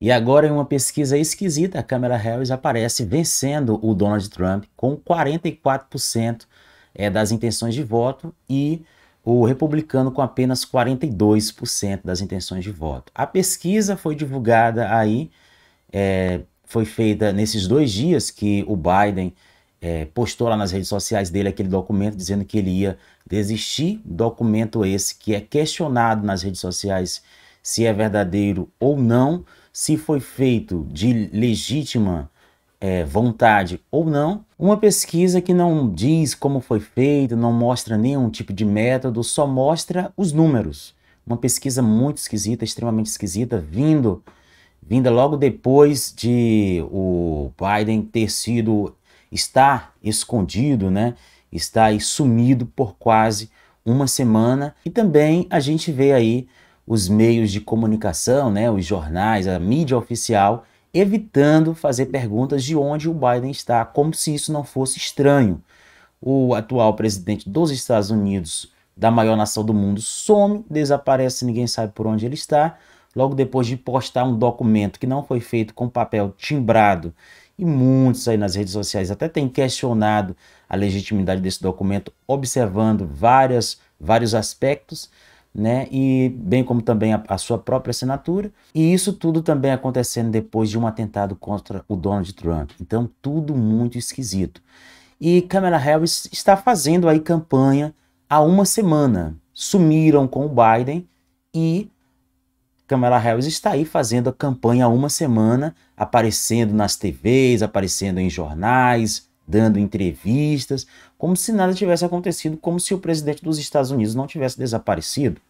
E agora, em uma pesquisa esquisita, a Câmara Harris aparece vencendo o Donald Trump com 44% é, das intenções de voto e o republicano com apenas 42% das intenções de voto. A pesquisa foi divulgada aí, é, foi feita nesses dois dias que o Biden é, postou lá nas redes sociais dele aquele documento dizendo que ele ia desistir. Documento esse que é questionado nas redes sociais se é verdadeiro ou não se foi feito de legítima é, vontade ou não. Uma pesquisa que não diz como foi feito, não mostra nenhum tipo de método, só mostra os números. Uma pesquisa muito esquisita, extremamente esquisita, vindo vinda logo depois de o Biden ter sido estar escondido, né? Está aí sumido por quase uma semana e também a gente vê aí os meios de comunicação, né, os jornais, a mídia oficial, evitando fazer perguntas de onde o Biden está, como se isso não fosse estranho. O atual presidente dos Estados Unidos, da maior nação do mundo, some, desaparece, ninguém sabe por onde ele está. Logo depois de postar um documento que não foi feito com papel timbrado, e muitos aí nas redes sociais até têm questionado a legitimidade desse documento, observando várias, vários aspectos né? E bem como também a, a, sua própria assinatura. E isso tudo também acontecendo depois de um atentado contra o Donald Trump. Então, tudo muito esquisito. E Kamala Harris está fazendo aí campanha há uma semana. Sumiram com o Biden e Kamala Harris está aí fazendo a campanha há uma semana, aparecendo nas TVs, aparecendo em jornais, dando entrevistas, como se nada tivesse acontecido, como se o presidente dos Estados Unidos não tivesse desaparecido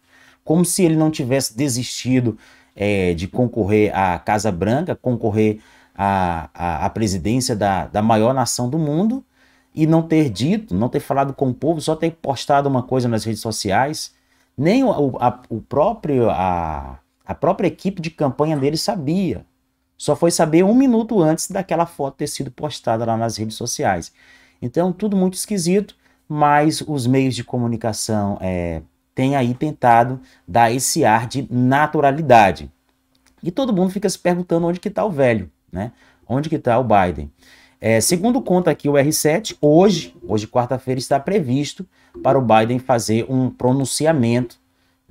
como se ele não tivesse desistido é, de concorrer à Casa Branca, concorrer à, à, à presidência da, da maior nação do mundo e não ter dito, não ter falado com o povo, só ter postado uma coisa nas redes sociais. Nem o, a, o próprio, a, a própria equipe de campanha dele sabia. Só foi saber um minuto antes daquela foto ter sido postada lá nas redes sociais. Então, tudo muito esquisito, mas os meios de comunicação é, tem aí tentado dar esse ar de naturalidade. E todo mundo fica se perguntando onde que está o velho, né? Onde que está o Biden? É, segundo conta aqui o R7, hoje, hoje quarta-feira, está previsto para o Biden fazer um pronunciamento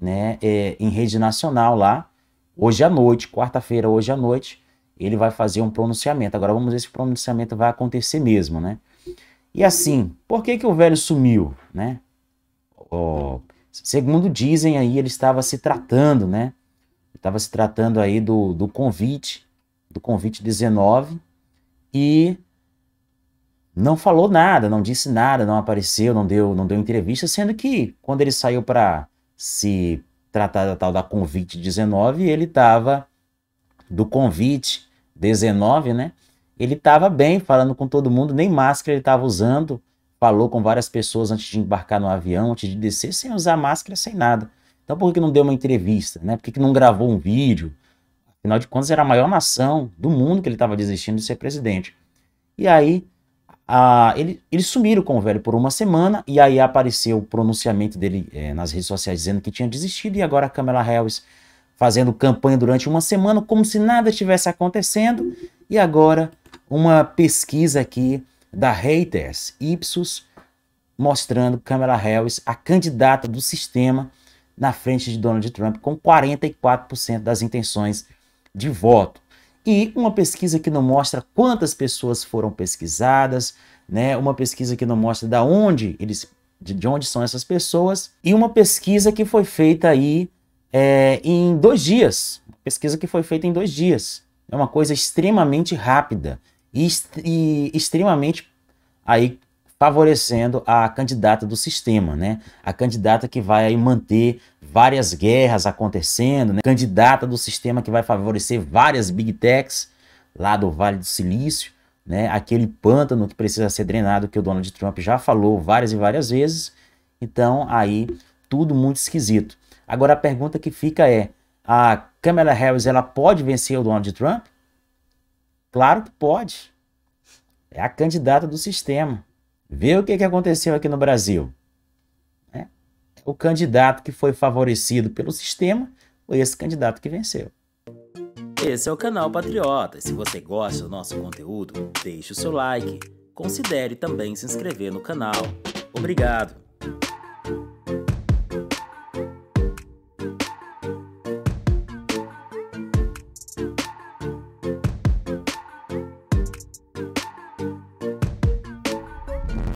né, é, em rede nacional lá, hoje à noite, quarta-feira, hoje à noite, ele vai fazer um pronunciamento. Agora vamos ver se o pronunciamento vai acontecer mesmo, né? E assim, por que, que o velho sumiu, né? Oh, Segundo dizem aí, ele estava se tratando, né? Estava se tratando aí do, do convite, do convite 19, e não falou nada, não disse nada, não apareceu, não deu, não deu entrevista, sendo que quando ele saiu para se tratar da tal da convite 19, ele estava do convite 19, né? Ele estava bem, falando com todo mundo, nem máscara ele estava usando, falou com várias pessoas antes de embarcar no avião, antes de descer, sem usar máscara, sem nada. Então por que, não deu uma entrevista, né? Por que, que não gravou um vídeo? Afinal de contas, era a maior nação do mundo que ele estava desistindo de ser presidente. E aí, a, ele, eles sumiram com o velho por uma semana, e aí apareceu o pronunciamento dele é, nas redes sociais dizendo que tinha desistido, e agora a Kamala Harris fazendo campanha durante uma semana como se nada estivesse acontecendo, e agora uma pesquisa aqui da Reuters Ipsos, mostrando Kamala Harris, a candidata do sistema, na frente de Donald Trump, com 44% das intenções de voto. E uma pesquisa que não mostra quantas pessoas foram pesquisadas, né? uma pesquisa que não mostra de onde eles, de onde são essas pessoas, e uma pesquisa que foi feita aí é, em dois dias. Pesquisa que foi feita em dois dias. É uma coisa extremamente rápida e, extremamente aí favorecendo a candidata do sistema, né? A candidata que vai aí manter várias guerras acontecendo, né? Candidata do sistema que vai favorecer várias big techs lá do Vale do Silício, né? Aquele pântano que precisa ser drenado que o Donald Trump já falou várias e várias vezes. Então, aí tudo muito esquisito. Agora a pergunta que fica é: a Kamala Harris ela pode vencer o Donald Trump? Claro que pode. É a candidata do sistema. Vê o que, que aconteceu aqui no Brasil. Né? O candidato que foi favorecido pelo sistema foi esse candidato que venceu. Esse é o canal Patriota. Se você gosta do nosso conteúdo, deixe o seu like. Considere também se inscrever no canal. Obrigado!